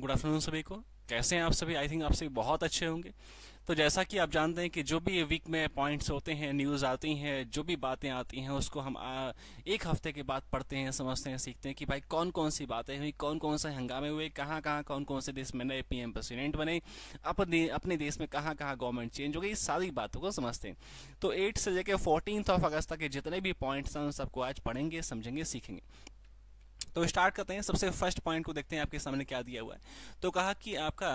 good afternoon सभी को कैसे हैं आप सभी आई थिंक आप सभी बहुत अच्छे होंगे तो जैसा कि आप जानते हैं कि जो भी वीक में पॉइंट्स होते हैं न्यूज़ आती हैं जो भी बातें आती हैं उसको हम आ, एक हफ्ते के बाद पढ़ते हैं समझते हैं सीखते हैं कि भाई कौन कौन सी बातें हुई कौन कौन से हंगामे हुए कहाँ कहाँ कौन कौन से देश में नए एम प्रेसिडेंट बने अपने अपने देश में कहाँ कहाँ गवर्नमेंट चेंज हो गई सारी बातों को समझते हैं तो एट से लेकर फोर्टीन ऑफ अगस्त तक के जितने भी पॉइंट्स हैं उन सबको आज पढ़ेंगे समझेंगे सीखेंगे तो स्टार्ट करते हैं सबसे फर्स्ट पॉइंट को देखते हैं आपके सामने क्या दिया हुआ है तो कहा कि आपका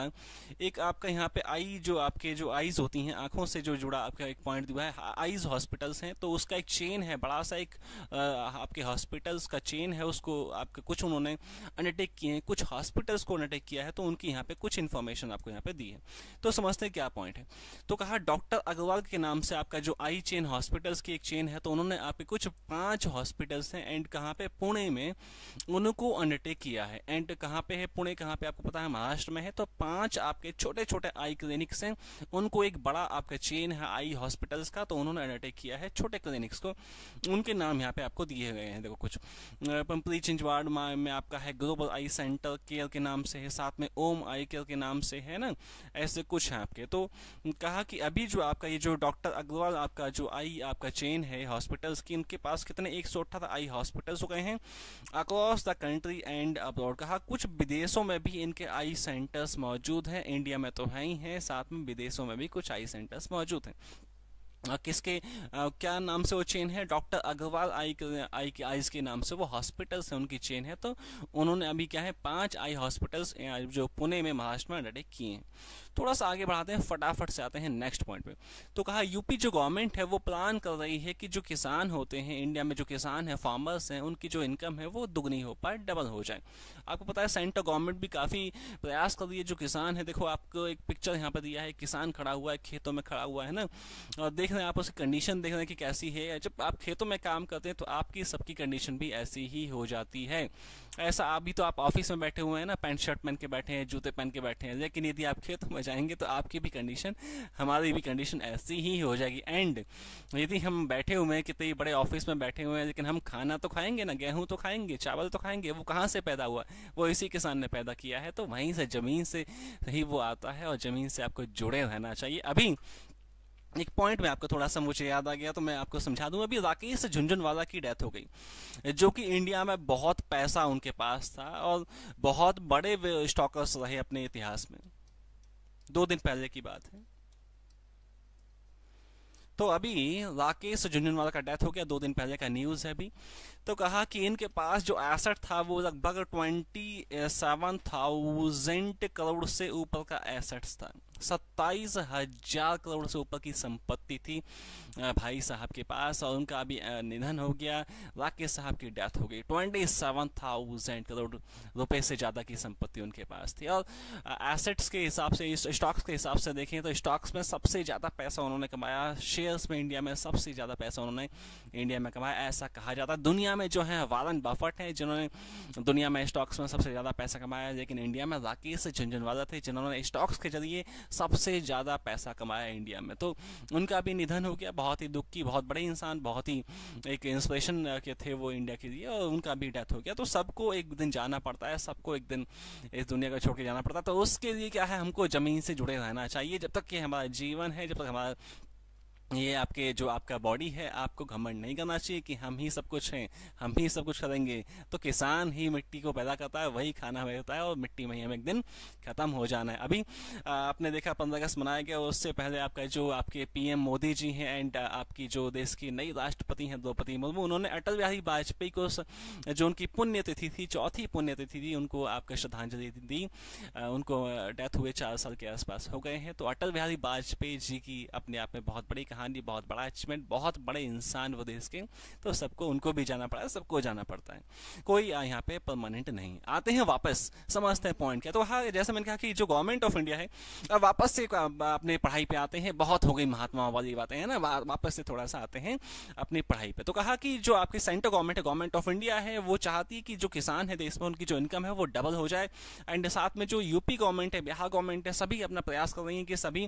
एक आपका यहाँ पे आई जो आपके जो आईज होती हैं आंखों से जो जुड़ा आपका एक पॉइंट दिया है आईज हाँ, हॉस्पिटल्स हैं तो उसका एक चेन है बड़ा सा एक आपके हॉस्पिटल्स का चेन है उसको आपके कुछ उन्होंने अंडरटेक किए हैं कुछ हॉस्पिटल्स को अंडरटेक किया है तो उनकी यहाँ पे कुछ इन्फॉर्मेशन आपको यहाँ पे दी है तो समझते हैं क्या पॉइंट है तो कहा डॉक्टर अग्रवाल के नाम से आपका जो आई चेन हॉस्पिटल्स की एक चेन है तो उन्होंने आपके कुछ पांच हॉस्पिटल्स हैं एंड कहाँ पे पुणे में उनको अंडरटेक किया है एंड कहाँ पे है पुणे कहाँ पे आपको पता है महाराष्ट्र में है तो पांच आपके छोटे छोटे आई क्लिनिक्स हैं उनको एक बड़ा आपका चेन है आई हॉस्पिटल्स का तो उन्होंने अंडरटेक किया है छोटे क्लिनिक्स को उनके नाम यहाँ पे आपको दिए गए हैं देखो कुछ पंपली छिंजवाड़ में आपका है ग्लोबल आई सेंटर केयर के नाम से है साथ में ओम आई केयर के नाम से है ना ऐसे कुछ हैं आपके तो कहा कि अभी जो आपका ये जो डॉक्टर अग्रवाल आपका जो आई आपका चेन है हॉस्पिटल्स की इनके पास कितने एक आई हॉस्पिटल्स हो गए हैं across across the country and abroad कहा कुछ विदेशों में भी इनके आई सेंटर्स मौजूद हैं इंडिया में तो है ही हैं साथ में विदेशों में भी कुछ आई सेंटर्स मौजूद हैं किसके क्या नाम से वो चेन है डॉक्टर अग्रवाल आई के आई के आईज के नाम से वो हॉस्पिटल्स हैं उनकी चेन है तो उन्होंने अभी क्या है पांच आई हॉस्पिटल्स जो पुणे में महाराष्ट्र में अटैक किए हैं थोड़ा सा आगे बढ़ाते हैं फटाफट से आते हैं नेक्स्ट पॉइंट पे तो कहा यूपी जो गवर्नमेंट है वो प्लान कर रही है कि जो किसान होते हैं इंडिया में जो किसान है फार्मर्स हैं उनकी जो इनकम है वो दुगनी हो पाए डबल हो जाए आपको पता है सेंट्रल गवर्नमेंट भी काफ़ी प्रयास कर रही है जो किसान है देखो आपको एक पिक्चर यहाँ पर दिया है किसान खड़ा हुआ है खेतों में खड़ा हुआ है ना और देख रहे हैं आप उसकी कंडीशन देख रहे हैं कि कैसी है जब आप खेतों में काम करते हैं तो आपकी सबकी कंडीशन भी ऐसी ही हो जाती है ऐसा अभी तो आप ऑफिस में बैठे हुए हैं ना पैंट शर्ट पहन के बैठे हैं जूते पहन के बैठे हैं लेकिन यदि आप खेतों में में जाएंगे तो आपकी भी कंडीशन हमारी भी कंडीशन ऐसी ही हो जाएगी एंड यदि हम बैठे हुए हैं कितने बड़े ऑफिस में बैठे हुए हैं लेकिन हम खाना तो खाएंगे ना गेहूँ तो खाएंगे चावल तो खाएंगे वो कहाँ से पैदा हुआ वो इसी किसान ने पैदा किया है तो वहीं से ज़मीन से ही वो आता है और ज़मीन से आपको जुड़े रहना चाहिए अभी एक पॉइंट में आपको थोड़ा सा मुझे याद आ गया तो मैं आपको समझा दूं अभी राकेश झुंझुनवाला की डेथ हो गई जो कि इंडिया में बहुत पैसा उनके पास था और बहुत बड़े स्टॉकर्स रहे अपने इतिहास में दो दिन पहले की बात है तो अभी राकेश झुंझुनवाला का डेथ हो गया दो दिन पहले का न्यूज़ है अभी तो कहा कि इनके पास जो एसेट था वो लगभग ट्वेंटी सेवन थाउजेंड करोड़ से ऊपर का एसेट्स था सत्ताईस हजार करोड़ से ऊपर की संपत्ति थी भाई साहब के पास और उनका अभी निधन हो गया राकेश साहब की डेथ हो गई ट्वेंटी सेवन थाउजेंड करोड़ रुपए से ज़्यादा की संपत्ति उनके पास थी और एसेट्स के हिसाब से स्टॉक्स के हिसाब से देखें तो स्टॉक्स में सबसे ज़्यादा पैसा उन्होंने कमाया शेयर्स में इंडिया में सबसे ज़्यादा पैसा उन्होंने इंडिया में कमाया ऐसा कहा जाता है दुनिया में जो है वारन बफट है जिन्होंने दुनिया में स्टॉक्स में सबसे ज़्यादा पैसा कमाया लेकिन इंडिया में राकेश झुंझुनवाला थे जिन्होंने स्टॉक्स के जरिए सबसे ज़्यादा पैसा कमाया इंडिया में तो उनका भी निधन हो गया बहुत ही दुख की बहुत बड़े इंसान बहुत ही एक इंस्पिरेशन के थे वो इंडिया के लिए और उनका भी डेथ हो गया तो सबको एक दिन जाना पड़ता है सबको एक दिन इस दुनिया को छोड़ के जाना पड़ता है तो उसके लिए क्या है हमको ज़मीन से जुड़े रहना चाहिए जब तक कि हमारा जीवन है जब तक हमारा ये आपके जो आपका बॉडी है आपको घमंड नहीं करना चाहिए कि हम ही सब कुछ हैं हम ही सब कुछ करेंगे तो किसान ही मिट्टी को पैदा करता है वही खाना हमें होता है और मिट्टी में ही हमें एक दिन ख़त्म हो जाना है अभी आपने देखा पंद्रह अगस्त मनाया गया उससे पहले आपका जो आपके पीएम मोदी जी हैं एंड आपकी जो देश की नई राष्ट्रपति हैं द्रौपदी मुर्मू उन्होंने अटल बिहारी वाजपेयी को जो उनकी पुण्यतिथि थी चौथी पुण्यतिथि थी उनको आपका श्रद्धांजलि दी उनको डेथ हुए चार साल के आसपास हो गए हैं तो अटल बिहारी वाजपेयी जी की अपने आप में बहुत बड़ी कहानी हाँ जी बहुत बड़ा अचीवमेंट बहुत बड़े इंसान वो देश के तो सबको उनको भी जाना पड़ा सबको जाना पड़ता है कोई यहाँ पे परमानेंट नहीं आते हैं वापस समझते हैं पॉइंट क्या तो हाँ जैसे मैंने कहा कि जो गवर्नमेंट ऑफ इंडिया है अब वापस से अपने पढ़ाई पे आते हैं बहुत हो गई महात्मा वाली बातें हैं ना वापस से थोड़ा सा आते हैं अपनी पढ़ाई पर तो कहा कि जो आपके सेंट्रल गवर्नमेंट है गवर्नमेंट ऑफ इंडिया है वो चाहती है कि जो किसान है देश में उनकी जो इनकम है वो डबल हो जाए एंड साथ में जो यूपी गवर्नमेंट है बिहार गवर्नमेंट है सभी अपना प्रयास कर रही है कि सभी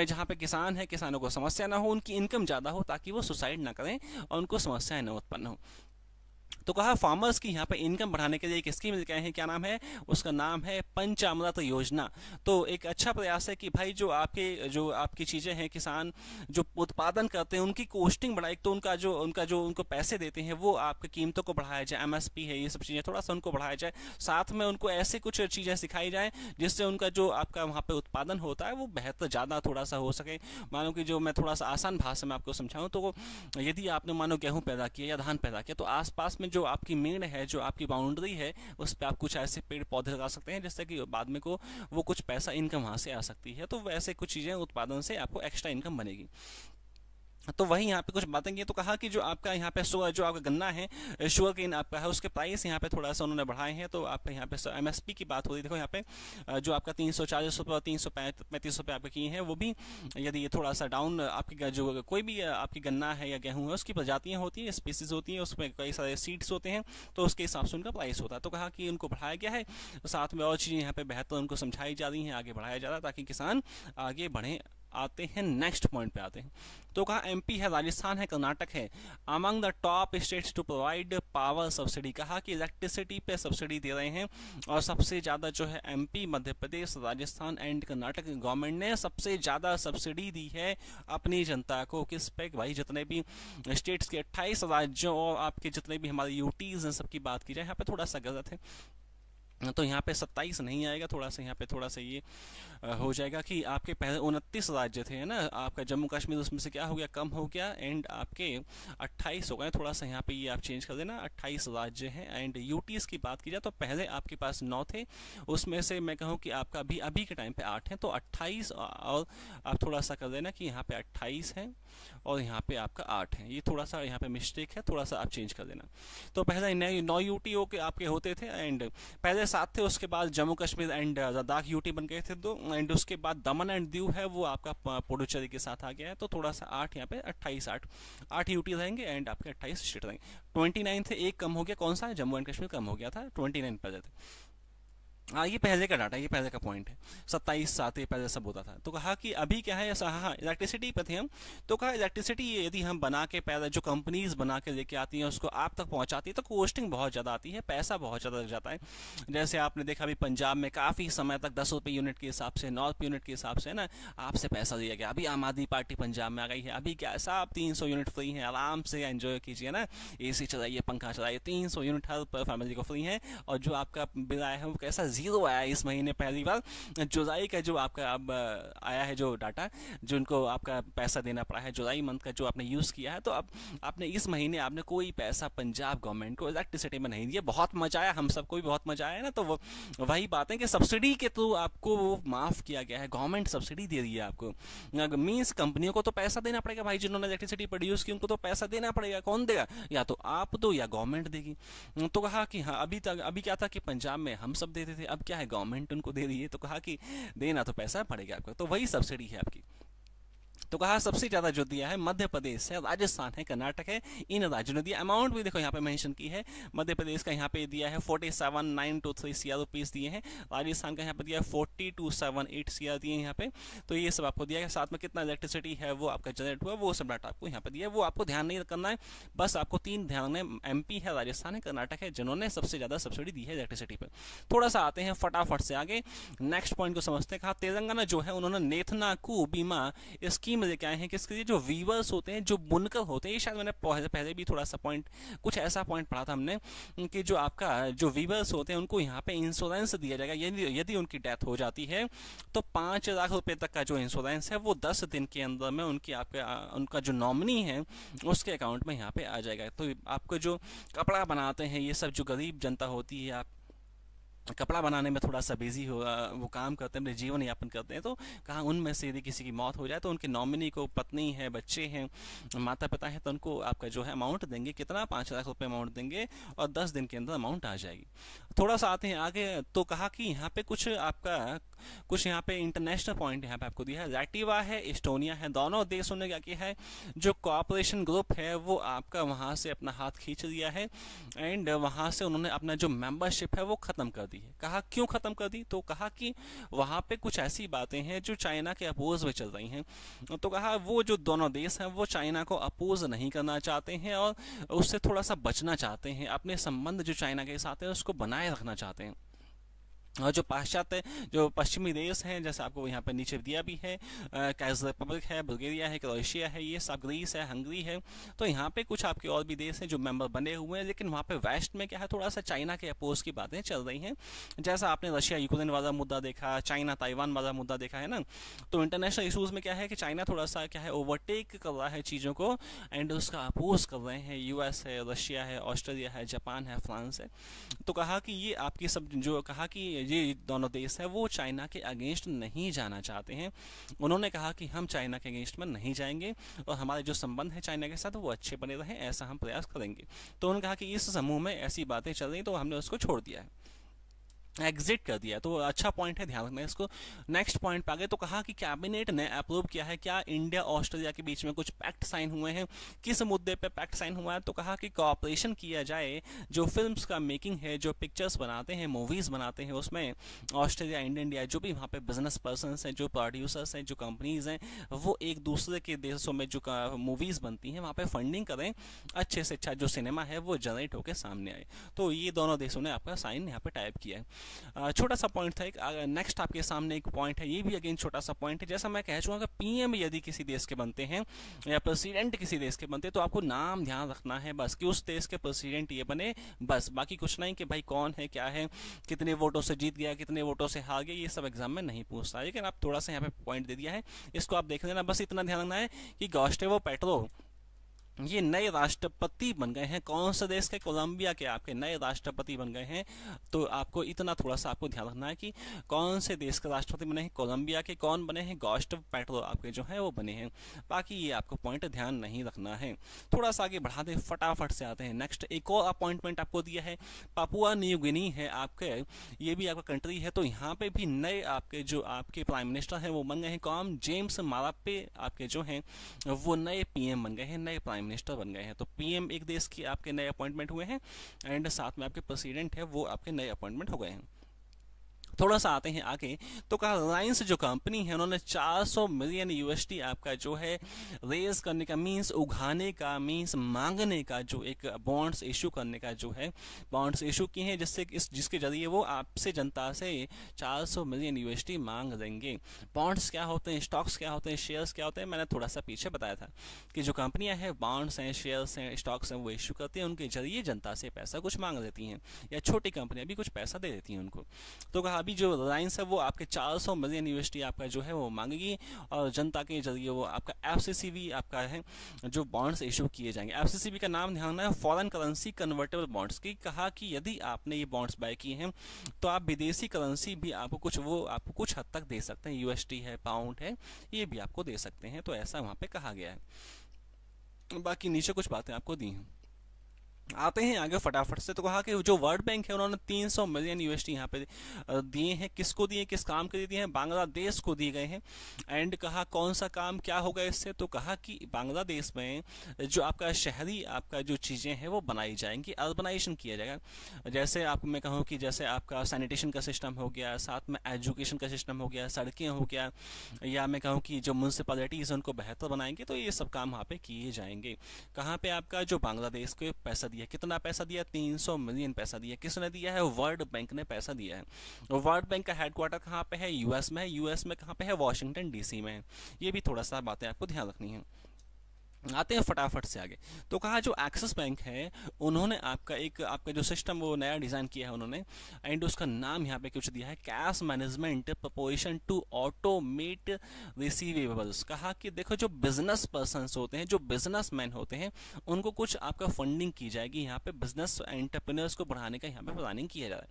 में जहाँ पे किसान है किसानों को समस्या ना हो उनकी इनकम ज़्यादा हो ताकि वो सुसाइड ना करें और उनको समस्याएं न उत्पन्न हो तो कहा फार्मर्स की यहाँ पे इनकम बढ़ाने के लिए एक स्कीम लेके आए हैं क्या नाम है उसका नाम है पंचामृत योजना तो एक अच्छा प्रयास है कि भाई जो आपके जो आपकी चीज़ें हैं किसान जो उत्पादन करते हैं उनकी कोस्टिंग बढ़ाए तो उनका जो उनका जो उनको पैसे देते हैं वो आपकी कीमतों को बढ़ाया जाए एम है ये सब चीज़ें थोड़ा सा उनको बढ़ाया जाए साथ में उनको ऐसे कुछ चीज़ें सिखाई जाएँ जिससे उनका जो आपका वहाँ पर उत्पादन होता है वो बेहतर ज़्यादा थोड़ा सा हो सके मानो कि जो मैं थोड़ा सा आसान भाषा में आपको समझाऊँ तो यदि आपने मानो गेहूँ पैदा किया या धान पैदा किया तो आसपास में जो जो आपकी मेड़ है जो आपकी बाउंड्री है उस पर आप कुछ ऐसे पेड़ पौधे लगा सकते हैं जिससे कि बाद में को वो कुछ पैसा इनकम वहाँ से आ सकती है तो वैसे कुछ चीज़ें उत्पादन से आपको एक्स्ट्रा इनकम बनेगी तो वही यहाँ पे कुछ बातें की तो कहा कि जो आपका यहाँ पे शुगर जो आपका गन्ना है शुगर केन आपका है उसके प्राइस यहाँ पे थोड़ा सा उन्होंने बढ़ाए हैं तो आपका यहाँ पे एम पी की बात हो रही देखो यहाँ पे जो आपका तीन सौ चालीस रुपये और तीन सौ पैंतीस रुपये आपके किए हैं वो भी यदि ये थोड़ा सा डाउन आपकी जो कोई भी आपकी गन्ना है या गेहूँ है उसकी प्रजातियाँ होती हैं स्पीसीज होती हैं उसमें कई सारे सीड्स होते हैं तो उसके हिसाब से उनका प्राइस होता है तो कहा कि उनको बढ़ाया गया है साथ में और चीज़ें यहाँ पर बेहतर उनको समझाई जा रही हैं आगे बढ़ाया जा रहा है ताकि किसान आगे बढ़ें आते हैं नेक्स्ट पॉइंट पे आते हैं तो कहा एमपी है राजस्थान है कर्नाटक है among the top states to provide power subsidy कहा कि इलेक्ट्रिसिटी पे सब्सिडी दे रहे हैं और सबसे ज़्यादा जो है MP Madhya Pradesh Rajasthan and Karnataka government ने सबसे ज़्यादा सब्सिडी दी है अपनी जनता को किस पे भाई जितने भी स्टेट्स के अट्ठाईस राज्यों और आपके जितने भी हमारे यूटीज़ हैं सबकी बात की जाए यहाँ पर थोड़ा सा गलत है तो यहाँ पे सत्ताईस नहीं आएगा थोड़ा सा यहाँ पे थोड़ा सा ये हो जाएगा कि आपके पहले उनतीस राज्य थे है ना आपका जम्मू कश्मीर उसमें से क्या हो गया कम हो गया एंड आपके अट्ठाईस हो गए थोड़ा सा यहाँ पे ये आप चेंज कर देना अट्ठाईस राज्य हैं एंड यूटीज की बात की जाए तो पहले आपके पास नौ थे उसमें से मैं कहूँ कि आपका अभी अभी के टाइम पर आठ हैं तो अट्ठाईस और आप थोड़ा सा कर देना कि यहाँ पर अट्ठाईस हैं और यहाँ पर आपका आठ है ये थोड़ा सा यहाँ पर मिस्टेक है थोड़ा सा आप चेंज कर देना तो पहले नौ यू हो के आपके होते थे एंड पहले साथ थे उसके बाद Jammu Kashmir and uh, Ladakh UT बन गए थे दो एंड उसके बाद दमन एंड दीव है वो आपका uh, पुडुचेरी के साथ आ गया है तो थोड़ा सा आठ यहाँ पे अट्ठाईस आठ आठ यूटी रहेंगे एंड आपके अट्ठाईस स्टेट रहेंगे ट्वेंटी नाइन थे एक कम हो गया कौन सा जम्मू एंड कश्मीर कम हो गया था ट्वेंटी नाइन पर जाते हाँ ये पहले का डाटा ये पहले का पॉइंट है सत्ताईस सात ये पहले सब होता था तो कहा कि अभी क्या है ऐसा हाँ इलेक्ट्रिसिटी हाँ, पे थे हम तो कहा इलेक्ट्रिसिटी यदि हम बना के पहले जो कंपनीज बना के लेके आती हैं उसको आप तक पहुंचाती है तो कोस्टिंग बहुत ज़्यादा आती है पैसा बहुत ज़्यादा लग जाता है जैसे आपने देखा अभी पंजाब में काफ़ी समय तक दस रुपये यूनिट के हिसाब से नौ रुपये यूनिट के हिसाब से ना आपसे पैसा दिया गया अभी आम आदमी पार्टी पंजाब में आ गई है अभी क्या ऐसा आप तीन सौ यूनिट फ्री हैं आराम से एन्जॉय कीजिए ना ए सी चलाइए पंखा चलाइए तीन सौ यूनिट हर फैमिली को फ्री है और जो आपका बिल आया है वो कैसा ज़ीरो आया इस महीने पहली बार जुलाई का जो आपका अब आया है जो डाटा जो उनको आपका पैसा देना पड़ा है जुलाई मंथ का जो आपने यूज़ किया है तो अब आपने इस महीने आपने कोई पैसा पंजाब गवर्नमेंट को इलेक्ट्रिसिटी में नहीं दिया बहुत मजा आया हम सबको भी बहुत मजा आया ना तो वही बात है कि सब्सिडी के थ्रू आपको माफ़ किया गया है गवर्नमेंट सब्सिडी दे रही है आपको मीन्स कंपनियों को तो पैसा देना पड़ेगा भाई जिन्होंने इलेक्ट्रिसिटी प्रोड्यूस की उनको तो पैसा देना पड़ेगा कौन देगा या तो आप दो या गवर्नमेंट देगी तो कहा कि हाँ अभी तक अभी क्या था कि पंजाब में हम सब देते थे अब क्या है गवर्नमेंट उनको दे रही है तो कहा कि देना तो पैसा पड़ेगा आपको तो वही सब्सिडी है आपकी तो कहा सबसे ज़्यादा जो दिया है मध्य प्रदेश है राजस्थान है कर्नाटक है इन राज्यों ने दिया अमाउंट भी देखो यहाँ पे मेंशन की है मध्य प्रदेश का यहाँ पे दिया है forty seven nine two three C R rupees दिए हैं राजस्थान का यहाँ पे दिया है forty two seven eight C R दिए यहाँ पे तो ये सब आपको दिया है साथ में कितना इलेक्ट्रिसिटी है वो आपका जनरेट हुआ वो सब डाटा आपको यहाँ पे दिया है वो आपको ध्यान नहीं करना है बस आपको तीन ध्यान है एम है राजस्थान है कर्नाटक है जिन्होंने सबसे ज़्यादा सब्सिडी दी है इलेक्ट्रिसिटी पर थोड़ा सा आते हैं फटाफट से आगे नेक्स्ट पॉइंट को समझते हैं कहा तेलंगाना जो है उन्होंने नेथना बीमा स्कीम मजे क्या हैं कि इसके लिए जो वीवर्स होते हैं जो बुनकर होते हैं ये शायद मैंने पहले, पहले भी थोड़ा सा पॉइंट कुछ ऐसा पॉइंट पढ़ा था हमने कि जो आपका जो वीवर्स होते हैं उनको यहाँ पे इंश्योरेंस दिया जाएगा यदि यदि उनकी डेथ हो जाती है तो पाँच लाख रुपये तक का जो इंश्योरेंस है वो दस दिन के अंदर में उनकी आपके उनका जो नॉमिनी है उसके अकाउंट में यहाँ पर आ जाएगा तो आपको जो कपड़ा बनाते हैं ये सब जो गरीब जनता होती है आप कपड़ा बनाने में थोड़ा सा बिजी हो वो काम करते हैं अपने जीवन यापन करते हैं तो कहाँ उनमें से यदि किसी की मौत हो जाए तो उनके नॉमिनी को पत्नी है बच्चे हैं माता पिता हैं तो उनको आपका जो है अमाउंट देंगे कितना पाँच लाख रुपये अमाउंट देंगे और दस दिन के अंदर अमाउंट आ जाएगी थोड़ा सा आते हैं आगे तो कहा कि यहाँ पे कुछ आपका कुछ यहाँ पे इंटरनेशनल पॉइंट यहाँ पे आपको दिया है लैटिवा है इस्टोनिया है दोनों देशों ने क्या किया है जो कॉपरेशन ग्रुप है वो आपका वहाँ से अपना हाथ खींच लिया है एंड वहाँ से उन्होंने अपना जो मेम्बरशिप है वो ख़त्म कर दी है कहा क्यों ख़त्म कर दी तो कहा कि वहां पे कुछ ऐसी बातें हैं जो चाइना के अपोज में चल रही हैं तो कहा वो जो दोनों देश हैं वो चाइना को अपोज नहीं करना चाहते हैं और उससे थोड़ा सा बचना चाहते हैं अपने संबंध जो चाइना के साथ है उसको बनाए रखना चाहते हैं और जो पाश्चात्य जो पश्चिमी देश हैं जैसे आपको यहाँ पर नीचे दिया भी है कैज रिपब्लिक है बुल्गेरिया है क्रोएशिया है ये सब ग्रीस है हंगरी है तो यहाँ पे कुछ आपके और भी देश हैं जो मेंबर बने हुए हैं लेकिन वहाँ पे वेस्ट में क्या है थोड़ा सा चाइना के अपोज की बातें चल रही हैं जैसा आपने रशिया यूक्रेन वाला मुद्दा देखा चाइना ताइवान वाला मुद्दा देखा है ना तो इंटरनेशनल इशूज़ में क्या है कि चाइना थोड़ा सा क्या है ओवरटेक कर रहा है चीज़ों को एंड उसका अपोज कर रहे हैं यू है रशिया है ऑस्ट्रेलिया है जापान है फ्रांस है तो कहा कि ये आपकी सब जो कहा कि ये दोनों देश है वो चाइना के अगेंस्ट नहीं जाना चाहते हैं उन्होंने कहा कि हम चाइना के अगेंस्ट में नहीं जाएंगे और हमारे जो संबंध है चाइना के साथ वो अच्छे बने रहें ऐसा हम प्रयास करेंगे तो उन्होंने कहा कि इस समूह में ऐसी बातें चल रही तो हमने उसको छोड़ दिया है एग्जिट कर दिया तो अच्छा पॉइंट है ध्यान रखना इसको नेक्स्ट पॉइंट पे आगे तो कहा कि कैबिनेट ने अप्रूव किया है क्या इंडिया ऑस्ट्रेलिया के बीच में कुछ पैक्ट साइन हुए हैं किस मुद्दे पे पैक्ट साइन हुआ है तो कहा कि कॉपरेशन किया जाए जो फिल्म का मेकिंग है जो पिक्चर्स बनाते हैं मूवीज़ बनाते हैं उसमें ऑस्ट्रेलिया इंडिया इंडिया जो भी वहाँ पर बिजनेस पर्सन हैं जो प्रोड्यूसर्स हैं जो कंपनीज़ हैं वो एक दूसरे के देशों में जो मूवीज़ बनती हैं वहाँ पर फंडिंग करें अच्छे से अच्छा जो सिनेमा है वो जनरेट होकर सामने आए तो ये दोनों देशों ने आपका साइन यहाँ पर टाइप किया है छोटा सा पॉइंट था एक नेक्स्ट आपके सामने एक पॉइंट है ये भी अगेन छोटा सा पॉइंट है जैसा मैं कह चुका कि पीएम यदि किसी देश के बनते हैं या प्रेसिडेंट किसी देश के बनते हैं तो आपको नाम ध्यान रखना है बस कि उस देश के प्रेसिडेंट ये बने बस बाकी कुछ नहीं कि भाई कौन है क्या है कितने वोटों से जीत गया कितने वोटों से हार गया ये सब एग्जाम में नहीं पूछता लेकिन आप थोड़ा सा यहाँ पे पॉइंट दे दिया है इसको आप देख लेना बस इतना ध्यान रखना है कि गॉस्टेवो पेट्रो ये नए राष्ट्रपति बन गए हैं कौन से देश के कोलंबिया के आपके नए राष्ट्रपति बन गए हैं तो आपको इतना थोड़ा सा आपको ध्यान रखना है कि कौन से देश के राष्ट्रपति बने हैं कोलंबिया के कौन बने हैं गोस्ट पेट्रो आपके जो है वो बने हैं बाकी ये आपको पॉइंट ध्यान नहीं रखना है थोड़ा सा आगे बढ़ा दें फटाफट से आते हैं नेक्स्ट एक और अपॉइंटमेंट आपको दिया है पापुआ न्यू गिनी है आपके ये भी आपका कंट्री है तो यहाँ पे भी नए आपके जो आपके प्राइम मिनिस्टर हैं वो बन गए हैं कॉम जेम्स मारापे आपके जो हैं वो नए पी बन गए हैं नए प्राइम मिनिस्टर बन गए हैं तो पीएम एक देश के आपके नए अपॉइंटमेंट हुए हैं एंड साथ में आपके प्रेसिडेंट है वो आपके नए अपॉइंटमेंट हो गए हैं थोड़ा सा आते हैं आगे तो कहा रिलायंस जो कंपनी है उन्होंने 400 मिलियन यूएसडी आपका जो है रेज करने का मीन्स उगाने का मींस मांगने का जो एक बॉन्ड्स इशू करने का जो है बॉन्ड्स इशू किए हैं जिससे इस जिसके जरिए वो आपसे जनता से 400 मिलियन यूएसडी मांग देंगे बॉन्ड्स क्या होते हैं स्टॉक्स क्या होते हैं शेयर्स क्या होते हैं मैंने थोड़ा सा पीछे बताया था कि जो कंपनियाँ हैं बॉन्ड्स हैं शेयर्स हैं स्टॉक्स हैं वो इशू करती हैं उनके जरिए जनता से पैसा कुछ मांग देती हैं या छोटी कंपनियाँ भी कुछ पैसा दे देती हैं उनको तो कहा भी जो रिलायंस है वो आपके 400 मिलियन यूएसडी आपका जो है वो मांगेगी और जनता के जरिए वो आपका एफ आपका है जो बॉन्ड्स इशू किए जाएंगे एफ का नाम ध्यान है फॉरन करेंसी कन्वर्टेबल बॉन्ड्स की कहा कि यदि आपने ये बॉन्ड्स बाय किए हैं तो आप विदेशी करेंसी भी आपको कुछ वो आपको कुछ हद तक दे सकते हैं यू है पाउंड है ये भी आपको दे सकते हैं तो ऐसा वहाँ पर कहा गया है बाकी नीचे कुछ बातें आपको दी हैं आते हैं आगे फटाफट से तो कहा कि जो वर्ल्ड बैंक है उन्होंने 300 मिलियन यूएसडी यहाँ पे दिए हैं किसको दिए किस काम के लिए दिए हैं बांग्लादेश को दिए गए हैं एंड कहा कौन सा काम क्या होगा इससे तो कहा कि बांग्लादेश में जो आपका शहरी आपका जो चीज़ें हैं वो बनाई जाएंगी अर्बनाइजेशन किया जाएगा जैसे आप मैं कहूँ कि जैसे आपका सैनिटेशन का सिस्टम हो गया साथ में एजुकेशन का सिस्टम हो गया सड़कें हो गया या मैं कहूँ कि जो म्यूनसिपालिटीज़ उनको बेहतर बनाएंगे तो ये सब काम वहाँ पर किए जाएंगे कहाँ पर आपका जो बांग्लादेश को पैसा दिया दिया कितना पैसा दिया 300 मिलियन पैसा दिया किसने दिया है वर्ल्ड बैंक ने पैसा दिया है वर्ल्ड बैंक का हेडक्वार्टर कहाँ पे है यूएस में है यूएस में कहाँ पे है वॉशिंगटन डीसी में ये भी थोड़ा सा बातें आपको ध्यान रखनी है आते हैं फटाफट से आगे तो कहा जो एक्सिस बैंक है उन्होंने आपका एक आपका जो सिस्टम वो नया डिज़ाइन किया है उन्होंने एंड उसका नाम यहाँ पे कुछ दिया है cash management proposition to automate receivables कहा कि देखो जो बिजनेस पर्सन होते हैं जो बिजनेस मैन होते हैं उनको कुछ आपका फंडिंग की जाएगी यहाँ पे बिजनेस एंटरप्रेन्योर्स को बढ़ाने का यहाँ पे प्लानिंग किया जाए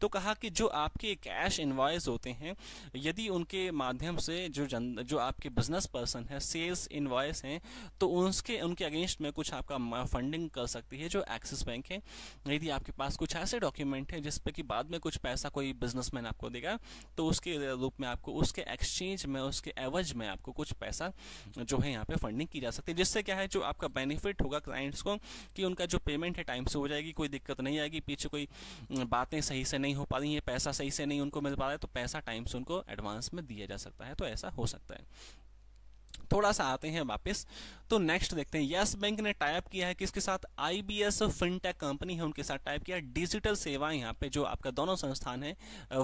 तो कहा कि जो आपके कैश इन्वाइस होते हैं यदि उनके माध्यम से जो जन, जो आपके बिजनेस पर्सन है सेल्स इन्वाइस हैं तो तो उसके उनके अगेंस्ट में कुछ आपका फंडिंग कर सकती है जो एक्सिस बैंक है यदि आपके पास कुछ ऐसे डॉक्यूमेंट है जिसपे कि बाद में कुछ पैसा कोई बिजनेसमैन आपको देगा तो उसके रूप में आपको उसके एक्सचेंज में उसके एवज में आपको कुछ पैसा जो है यहाँ पे फंडिंग की जा सकती है जिससे क्या है जो आपका बेनिफिट होगा क्लाइंट्स को कि उनका जो पेमेंट है टाइम से हो जाएगी कोई दिक्कत नहीं आएगी पीछे कोई बातें सही से नहीं हो पा रही है पैसा सही से नहीं उनको मिल पा रहा है तो पैसा टाइम से उनको एडवांस में दिया जा सकता है तो ऐसा हो सकता है थोड़ा सा आते हैं वापस तो नेक्स्ट देखते हैं यस बैंक ने टाइप किया है किसके साथ आईबीएस फिनटेक कंपनी है उनके साथ टाइप किया डिजिटल सेवाएं यहाँ पे जो आपका दोनों संस्थान है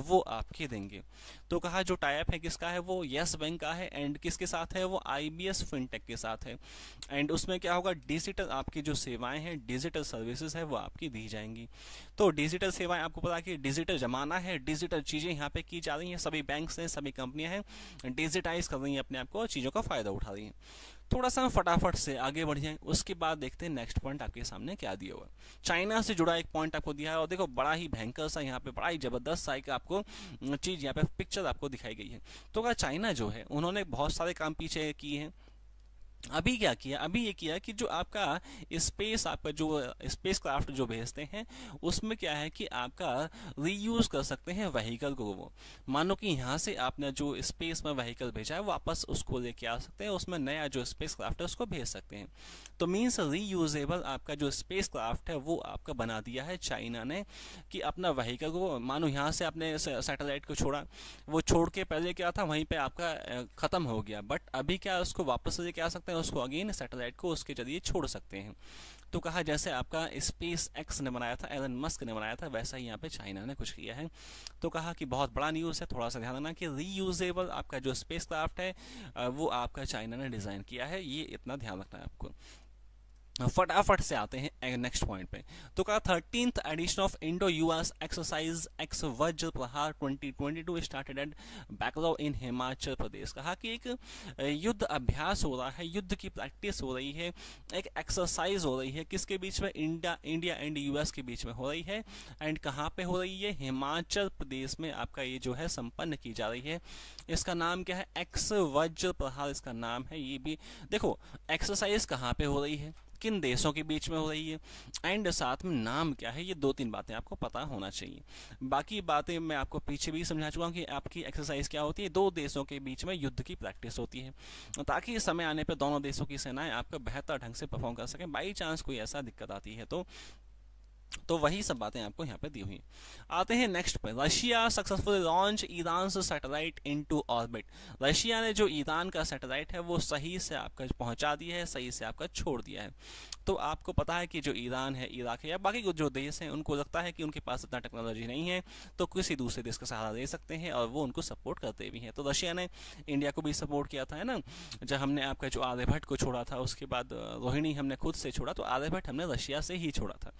वो आपके देंगे तो कहा जो टाइप है किसका है वो यस बैंक का है एंड किसके साथ है वो आईबीएस फिनटेक के साथ है एंड उसमें क्या होगा डिजिटल आपकी जो सेवाएं हैं डिजिटल सर्विसेज है वो आपकी दी जाएंगी तो डिजिटल सेवाएं आपको पता कि डिजिटल जमाना है डिजिटल चीजें यहाँ पे की जा रही हैं सभी बैंक हैं सभी कंपनियां हैं डिजिटाइज कर रही हैं अपने आपको चीजों का फायदा उठा दिए थोड़ा सा हम फटाफट से आगे बढ़ जाएं उसके बाद देखते हैं नेक्स्ट पॉइंट आपके सामने क्या दिया हुआ चाइना से जुड़ा एक पॉइंट आपको दिया है और देखो बड़ा ही भयंकर सा यहाँ पे बड़ा ही जबरदस्त सा एक आपको चीज़ यहाँ पे पिक्चर आपको दिखाई गई है तो क्या चाइना जो है उन्होंने बहुत सारे काम पीछे किए हैं अभी क्या किया अभी ये किया कि जो आपका स्पेस आपका जो स्पेस क्राफ्ट जो भेजते हैं उसमें क्या है कि आपका रीयूज कर सकते हैं वहीकल को वो मानो कि यहाँ से आपने जो स्पेस में वहीकल भेजा है वापस उसको लेके आ सकते हैं उसमें नया जो स्पेस क्राफ्ट है उसको भेज सकते हैं तो मीन्स रीयूजेबल आपका जो स्पेस क्राफ्ट है वो आपका बना दिया है चाइना ने कि अपना वहीकल को मानो यहाँ से आपने सेटेलाइट को छोड़ा वो छोड़ के पहले क्या था वहीं पर आपका ख़त्म हो गया बट अभी क्या उसको वापस लेके आ सकते हैं सकते हैं उसको अगेन सैटेलाइट को उसके जरिए छोड़ सकते हैं तो कहा जैसे आपका स्पेस एक्स ने बनाया था एलन मस्क ने बनाया था वैसा ही यहाँ पे चाइना ने कुछ किया है तो कहा कि बहुत बड़ा न्यूज़ है थोड़ा सा ध्यान देना कि रीयूजेबल आपका जो स्पेस क्राफ्ट है वो आपका चाइना ने डिज़ाइन किया है ये इतना ध्यान रखना है आपको फटाफट से आते हैं नेक्स्ट पॉइंट पे तो कहा thirteenth edition of Indo US exercise ex Vajra Prahar 2022 started at Bakloh in Himachal Pradesh कहा कि एक युद्ध अभ्यास हो रहा है युद्ध की प्रैक्टिस हो रही है एक एक्सरसाइज हो रही है किसके बीच में इंडिया इंडिया एंड यूएस के बीच में हो रही है एंड कहाँ पे हो रही है हिमाचल प्रदेश में आपका ये जो है संपन्न की जा रही है इसका नाम क्या है एक्स वज प्रहार इसका नाम है ये भी देखो एक्सरसाइज कहाँ पे हो रही है किन देशों के बीच में हो रही है एंड साथ में नाम क्या है ये दो तीन बातें आपको पता होना चाहिए बाकी बातें मैं आपको पीछे भी समझा चुका हूँ कि आपकी एक्सरसाइज क्या होती है दो देशों के बीच में युद्ध की प्रैक्टिस होती है ताकि समय आने पर दोनों देशों की सेनाएं आपको बेहतर ढंग से परफॉर्म कर सकें बाई चांस कोई ऐसा दिक्कत आती है तो तो वही सब बातें आपको यहाँ पे दी हुई आते हैं नेक्स्ट पे रशिया सक्सेसफुल लॉन्च ईरान से सैटेलाइट इनटू ऑर्बिट रशिया ने जो ईरान का सैटेलाइट है वो सही से आपका पहुँचा दिया है सही से आपका छोड़ दिया है तो आपको पता है कि जो ईरान है इराक है या बाकी जो देश हैं उनको लगता है कि उनके पास इतना टेक्नोलॉजी नहीं है तो किसी दूसरे देश का सहारा दे सकते हैं और वो उनको सपोर्ट करते भी हैं तो रशिया ने इंडिया को भी सपोर्ट किया था है ना जब हमने आपका जो आर्यभट्ट को छोड़ा था उसके बाद रोहिणी हमने खुद से छोड़ा तो आर्यभट्ट हमने रशिया से ही छोड़ा था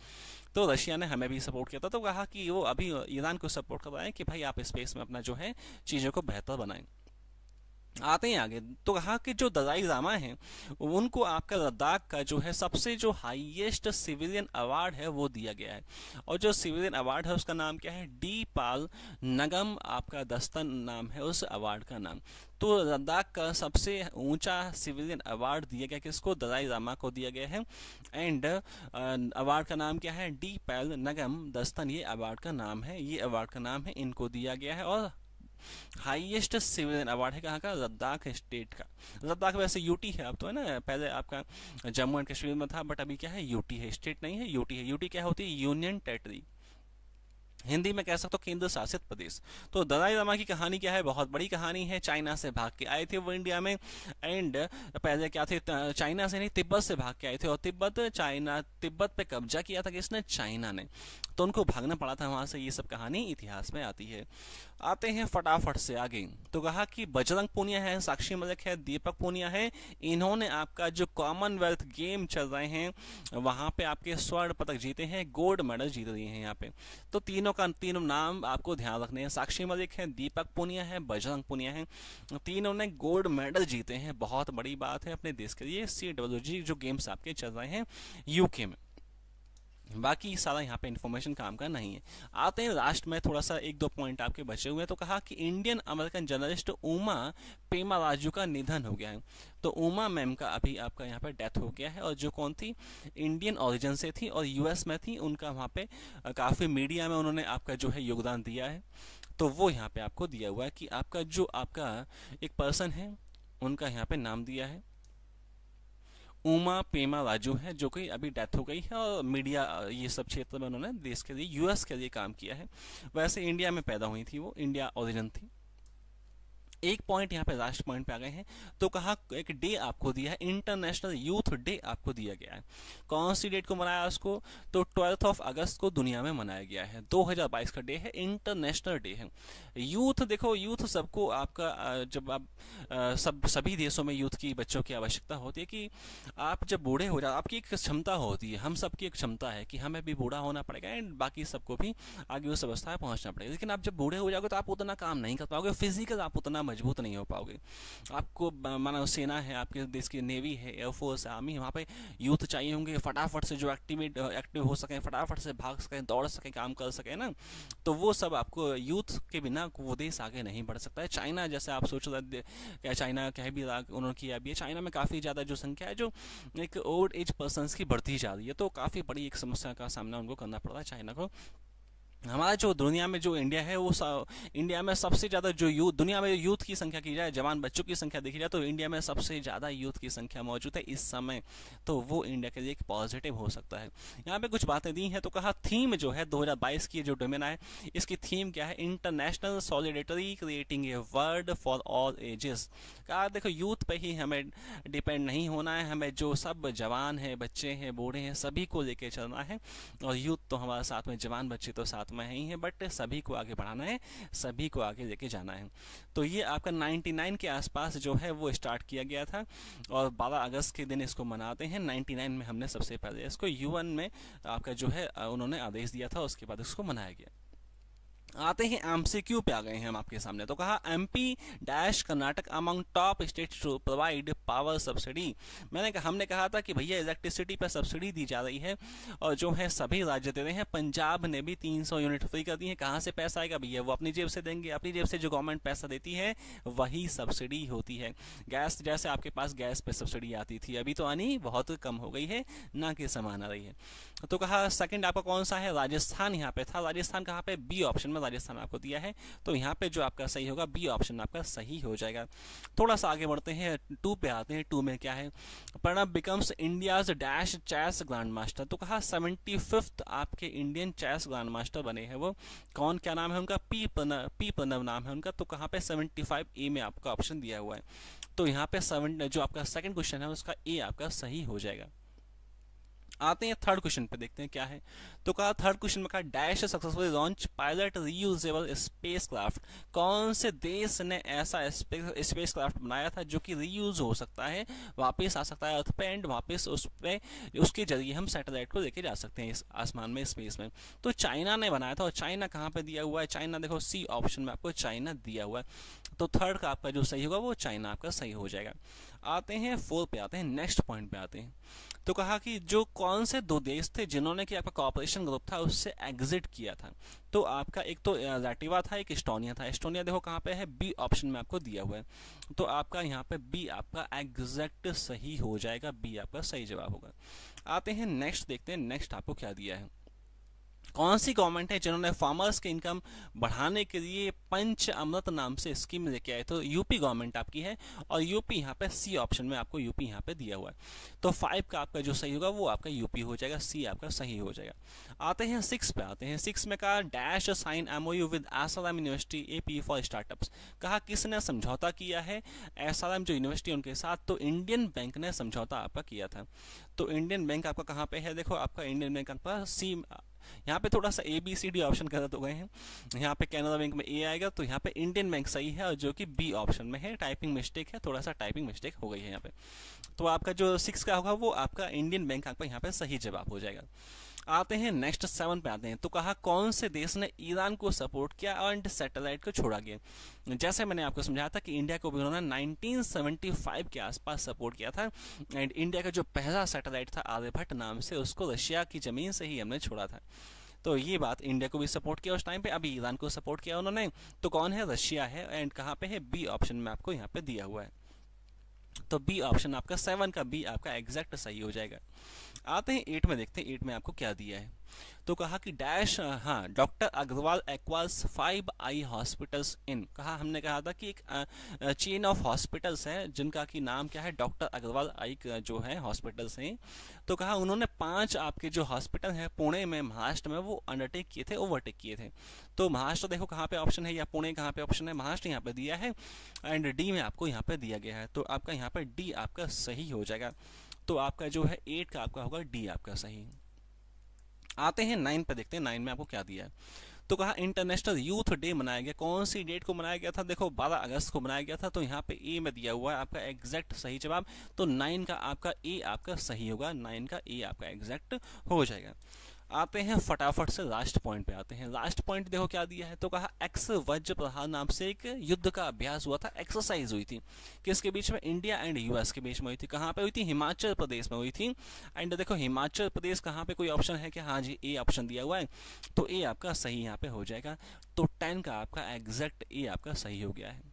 तो रशिया ने हमें भी सपोर्ट किया था तो कहा कि वो अभी ईरान को सपोर्ट हैं कि भाई आप स्पेस में अपना जो है चीज़ों को बेहतर बनाएं आते हैं आगे तो कहा कि जो दलाई जामा है उनको आपका लद्दाख का जो है सबसे जो हाईएस्ट सिविलियन अवार्ड है वो दिया गया है और जो सिविलियन अवार्ड है उसका नाम क्या है डी पाल नगम आपका दस्तन नाम है उस अवार्ड का नाम तो लद्दाख का सबसे ऊंचा सिविलियन अवार्ड दिया गया किसको दलाई जामा को दिया गया है एंड अवार्ड का नाम क्या है डी पैल नगम दस्तन ये अवार्ड का नाम है ये अवार्ड का नाम है इनको दिया गया है और हाईएस्ट सिविलियन अवार्ड है कहाँ का लद्दाख स्टेट का लद्दाख वैसे यूटी है अब तो है ना पहले आपका जम्मू एंड कश्मीर में था बट अभी क्या है यूटी है स्टेट नहीं है यूटी है यूटी क्या होती है यूनियन टेरेटरी हिंदी में कह सकते हो केंद्र शासित प्रदेश तो दलाई लामा की कहानी क्या है बहुत बड़ी कहानी है चाइना से भाग के आए थे वो इंडिया में एंड पहले क्या थे चाइना से नहीं तिब्बत से भाग के आए थे और तिब्बत चाइना तिब्बत पे कब्जा किया था किसने चाइना ने तो उनको भागना पड़ा था वहां से ये सब कहानी इतिहास में आती है आते हैं फटाफट से आगे तो कहा कि बजरंग पुनिया है साक्षी मलिक है दीपक पुनिया है इन्होंने आपका जो कॉमनवेल्थ गेम चल रहे हैं वहां पे आपके स्वर्ण पदक जीते हैं गोल्ड मेडल जीत रही हैं यहाँ पे तो तीनों का तीनों नाम आपको ध्यान रखने हैं साक्षी मलिक है दीपक पुनिया है बजरंग पुनिया है तीनों ने गोल्ड मेडल जीते हैं बहुत बड़ी बात है अपने देश के लिए सी डब्ल्यू जी जो गेम्स आपके चल रहे हैं यूके में बाकी सारा यहाँ पे इन्फॉर्मेशन काम का नहीं है आते हैं लास्ट में थोड़ा सा एक दो पॉइंट आपके बचे हुए हैं तो कहा कि Indian American journalist Uma Pemmaraju का निधन हो गया है तो उमा मैम का अभी आपका यहाँ पे डेथ हो गया है और जो कौन थी इंडियन ओरिजिन से थी और यूएस में थी उनका वहाँ पे काफ़ी मीडिया में उन्होंने आपका जो है योगदान दिया है तो वो यहाँ पर आपको दिया हुआ है कि आपका जो आपका एक पर्सन है उनका यहाँ पे नाम दिया है उमा पेमा राजू हैं जो कि अभी डेथ हो गई है और मीडिया ये सब क्षेत्र में उन्होंने देश के लिए यूएस के लिए काम किया है वैसे इंडिया में पैदा हुई थी वो इंडिया ओरिजिन थी एक पॉइंट यहाँ पे लास्ट पॉइंट पे आ गए हैं तो कहा एक डे आपको दिया है इंटरनेशनल यूथ डे आपको दिया गया है कौन सी डेट को मनाया उसको तो ट्वेल्थ ऑफ अगस्त को दुनिया में मनाया गया है 2022 का डे है इंटरनेशनल डे है यूथ देखो यूथ सबको आपका जब आप सब सभी देशों में यूथ की बच्चों की आवश्यकता होती है कि आप जब बूढ़े हो जाए आपकी एक क्षमता होती है हम सबकी एक क्षमता है कि हमें भी बूढ़ा होना पड़ेगा एंड बाकी सबको भी आगे उस अवस्था में पहुंचना पड़ेगा लेकिन आप जब बूढ़े हो जाओगे तो आप उतना काम नहीं कर पाओगे फिजिकल आप उतना मजबूत नहीं हो पाओगे आपको माना सेना है आपके देश की नेवी है एयरफोर्स है आर्मी है वहाँ पर यूथ चाहिए होंगे फटाफट से जो एक्टिवेट एक्टिव हो सकें फटाफट से भाग सकें दौड़ सकें काम कर सकें ना तो वो सब आपको यूथ के बिना वो देश आगे नहीं बढ़ सकता है चाइना जैसे आप सोच रहे क्या चाइना कह भी उन्होंने किया अभी चाइना में काफ़ी ज़्यादा जो संख्या है जो एक ओल्ड एज पर्सनस की बढ़ती जा रही है तो काफ़ी बड़ी एक समस्या का सामना उनको करना पड़ रहा है चाइना को हमारा जो दुनिया में जो इंडिया है वो इंडिया में सबसे ज़्यादा जो यूथ दुनिया में यूथ की संख्या की जाए जवान बच्चों की संख्या देखी जाए तो इंडिया में सबसे ज़्यादा यूथ की संख्या मौजूद है इस समय तो वो इंडिया के लिए एक पॉजिटिव हो सकता है यहाँ पे कुछ बातें दी हैं तो कहा थीम जो है दो की जो डोमेना है इसकी थीम क्या है international solidarity creating a world for all ages कहा देखो यूथ पर ही हमें डिपेंड नहीं होना है हमें जो सब जवान हैं बच्चे हैं बूढ़े हैं सभी को लेके चलना है और यूथ तो हमारे साथ में जवान बच्चे तो साथ में ही है बट सभी को आगे बढ़ाना है सभी को आगे लेके जाना है तो ये आपका 99 के आसपास जो है वो स्टार्ट किया गया था और 12 अगस्त के दिन इसको मनाते हैं 99 में हमने सबसे पहले इसको यूएन में आपका जो है उन्होंने आदेश दिया था उसके बाद इसको मनाया गया आते हैं एम सी क्यू पे आ गए हैं हम आपके सामने तो कहा M P dash Karnataka among top state to provide power subsidy मैंने कहा हमने कहा था कि भैया इलेक्ट्रिसिटी पर सब्सिडी दी जा रही है और जो है सभी राज्य दे रहे हैं पंजाब ने भी 300 यूनिट फ्री कर दी है कहाँ से पैसा आएगा भैया वो अपनी जेब से देंगे अपनी जेब से जो गवर्नमेंट पैसा देती है वही सब्सिडी होती है गैस जैसे आपके पास गैस पर सब्सिडी आती थी अभी तो आनी बहुत कम हो गई है ना कि समान आ रही है तो कहा सेकेंड आपका कौन सा है राजस्थान यहाँ पे था राजस्थान कहाँ पे बी ऑप्शन में राजस्थान आपको दिया है तो यहाँ पे जो आपका सही होगा बी ऑप्शन आपका सही हो जाएगा थोड़ा सा आगे बढ़ते हैं टू पे आते हैं टू में क्या है Pranav becomes India's dash chess grand master तो कहा सेवेंटी फिफ्थ आपके इंडियन चैस ग्रांड मास्टर बने हैं वो कौन क्या नाम है उनका पी प्रणव पी प्रणव नाम है उनका तो कहाँ पे सेवेंटी फाइव ए में आपका ऑप्शन दिया हुआ है तो यहाँ पे सेवन जो आपका सेकंड क्वेश्चन है उसका ए आपका सही हो जाएगा आते हैं थर्ड क्वेश्चन पे देखते हैं क्या है तो कहा थर्ड क्वेश्चन में कहा dash successful launch pilot reusable space craft कौन से देश ने ऐसा स्पेस क्राफ्ट बनाया था जो कि रीयूज हो सकता है वापस आ सकता है अर्थ पे एंड वापस उस पे उसके जरिए हम सैटेलाइट को लेके जा सकते हैं इस आसमान में स्पेस में तो चाइना ने बनाया था और चाइना कहाँ पर दिया हुआ है चाइना देखो सी ऑप्शन में आपको चाइना दिया हुआ है तो थर्ड का आपका जो सही होगा वो चाइना आपका सही हो जाएगा आते हैं फोर पे आते हैं नेक्स्ट पॉइंट पे आते हैं तो कहा कि जो कौन से दो देश थे जिन्होंने कि आपका कॉपरेशन ग्रुप था उससे एग्जिट किया था तो आपका एक तो लैटिवा था एक एस्टोनिया था एस्टोनिया देखो कहाँ पे है बी ऑप्शन में आपको दिया हुआ है तो आपका यहाँ पे बी आपका एग्जैक्ट सही हो जाएगा बी आपका सही जवाब होगा आते हैं नेक्स्ट देखते हैं नेक्स्ट आपको क्या दिया है कौन सी गवर्नमेंट है जिन्होंने फार्मर्स के इनकम बढ़ाने के लिए पंच अमृत नाम से स्कीम लेके आए तो यूपी गवर्नमेंट आपकी है और यूपी यहाँ पे सी ऑप्शन में आपको यूपी यहाँ पे दिया हुआ है तो फाइव का आपका जो सही होगा वो आपका यूपी हो जाएगा सी आपका सही हो जाएगा आते हैं सिक्स पे आते हैं सिक्स में कहा dash sign M with S university A for startup कहा किसने समझौता किया है एस जो यूनिवर्सिटी उनके साथ तो इंडियन बैंक ने समझौता आपका किया था तो इंडियन बैंक आपका कहाँ पे है देखो आपका इंडियन बैंक आपका सी यहाँ पे थोड़ा सा A B C D option गलत हो गए हैं यहाँ पे कैनरा बैंक में ए आएगा तो यहाँ पे इंडियन बैंक सही है और जो कि बी ऑप्शन में है टाइपिंग मिस्टेक है थोड़ा सा टाइपिंग मिस्टेक हो गई है यहाँ पे तो आपका जो सिक्स का होगा वो आपका इंडियन बैंक आपका यहाँ पे सही जवाब हो जाएगा आते हैं नेक्स्ट सेवन पे आते हैं तो कहा कौन से देश ने ईरान को सपोर्ट किया और सैटेलाइट को छोड़ा गया जैसे मैंने आपको समझाया था कि इंडिया को भी उन्होंने 1975 के आसपास सपोर्ट किया था एंड इंडिया का जो पहला सैटेलाइट था आर्यभट्ट नाम से उसको रशिया की ज़मीन से ही हमने छोड़ा था तो ये बात इंडिया को भी सपोर्ट किया उस टाइम पे अभी ईरान को सपोर्ट किया उन्होंने तो कौन है रशिया है एंड कहाँ पे है बी ऑप्शन में आपको यहाँ पे दिया हुआ है तो बी ऑप्शन आपका सेवन का बी आपका एग्जैक्ट सही हो जाएगा आते हैं एट में देखते हैं एट में आपको क्या दिया है तो कहा कि डैश हाँ doctor Agarwal acquires five eye hospitals in कहा हमने कहा था कि एक चेन ऑफ हॉस्पिटल्स है जिनका कि नाम क्या है डॉक्टर अग्रवाल आई जो है हॉस्पिटल्स हैं तो कहा उन्होंने पांच आपके जो हॉस्पिटल हैं पुणे में महाराष्ट्र में वो अंडरटेक किए थे ओवरटेक किए थे तो महाराष्ट्र देखो कहाँ पर ऑप्शन है या पुणे कहाँ पर ऑप्शन है महाराष्ट्र यहाँ पर दिया है एंड डी में आपको यहाँ पर दिया गया है तो आपका यहाँ पर डी आपका सही हो जाएगा तो आपका जो है एट का आपका होगा डी आपका सही आते हैं नाइन पर देखते हैं नाइन में आपको क्या दिया है तो कहा इंटरनेशनल यूथ डे मनाया गया कौन सी डेट को मनाया गया था देखो 12 अगस्त को मनाया गया था तो यहाँ पे ए में दिया हुआ है आपका एग्जैक्ट सही जवाब तो नाइन का आपका ए आपका सही होगा नाइन का ए आपका एग्जैक्ट हो जाएगा आते हैं फटाफट से लास्ट पॉइंट पे आते हैं लास्ट पॉइंट देखो क्या दिया है तो कहा एक्स वज प्रहार नाम से एक युद्ध का अभ्यास हुआ था एक्सरसाइज हुई थी किसके बीच में इंडिया एंड यूएस के बीच में हुई थी कहाँ पे हुई थी हिमाचल प्रदेश में हुई थी एंड देखो हिमाचल प्रदेश कहाँ पे कोई ऑप्शन है कि हाँ जी ए ऑप्शन दिया हुआ है तो ए आपका सही यहाँ पे हो जाएगा तो टेन का आपका एग्जैक्ट ए आपका सही हो गया है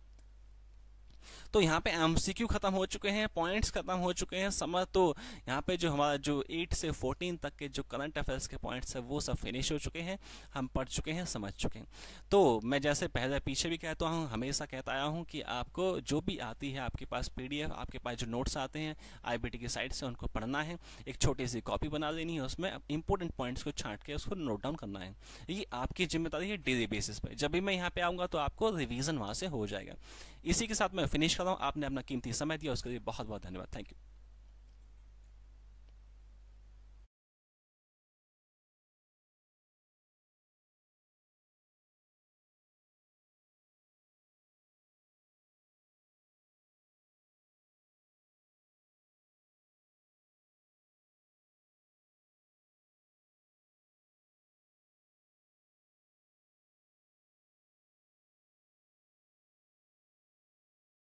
तो यहाँ पे एम खत्म हो चुके हैं पॉइंट्स खत्म हो चुके हैं समर तो यहाँ पे जो हमारा जो 8 से 14 तक के जो करंट अफेयर्स के पॉइंट्स है वो सब फिनिश हो चुके हैं हम पढ़ चुके हैं समझ चुके हैं तो मैं जैसे पहले पीछे भी कहता हूँ हमेशा कहता आया हूँ कि आपको जो भी आती है आपके पास पी आपके पास जो नोट्स आते हैं आई की साइड से उनको पढ़ना है एक छोटी सी कॉपी बना लेनी है उसमें इंपॉर्टेंट पॉइंट्स को छाँट के उसको नोट डाउन करना है ये आपकी जिम्मेदारी है डेली बेसिस पर जब भी मैं यहाँ पर आऊँगा तो आपको रिविज़न वहाँ से हो जाएगा इसी के साथ मैं फिनिश आशा करता हूँ आपने अपना कीमती समय दिया उसके लिए बहुत बहुत धन्यवाद थैंक यू